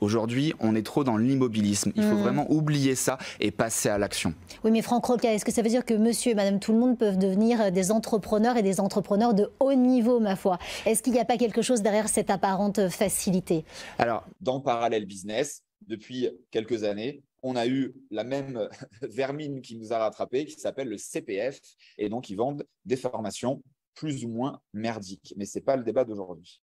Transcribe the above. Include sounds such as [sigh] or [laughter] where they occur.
Aujourd'hui, on est trop dans l'immobilisme. Il faut hmm. vraiment oublier ça et passer à l'action. Oui, mais Franck Roca, est-ce que ça veut dire que monsieur et madame tout le monde peuvent devenir euh, des entrepreneurs et des entrepreneurs de haut niveau, ma foi Est-ce qu'il n'y a pas quelque chose derrière cette apparente facilité Alors, dans Parallèle Business, depuis quelques années, on a eu la même [laughs] vermine qui nous a rattrapés, qui s'appelle le CPF. Et donc, ils vendent des formations plus ou moins merdiques. Mais ce n'est pas le débat d'aujourd'hui.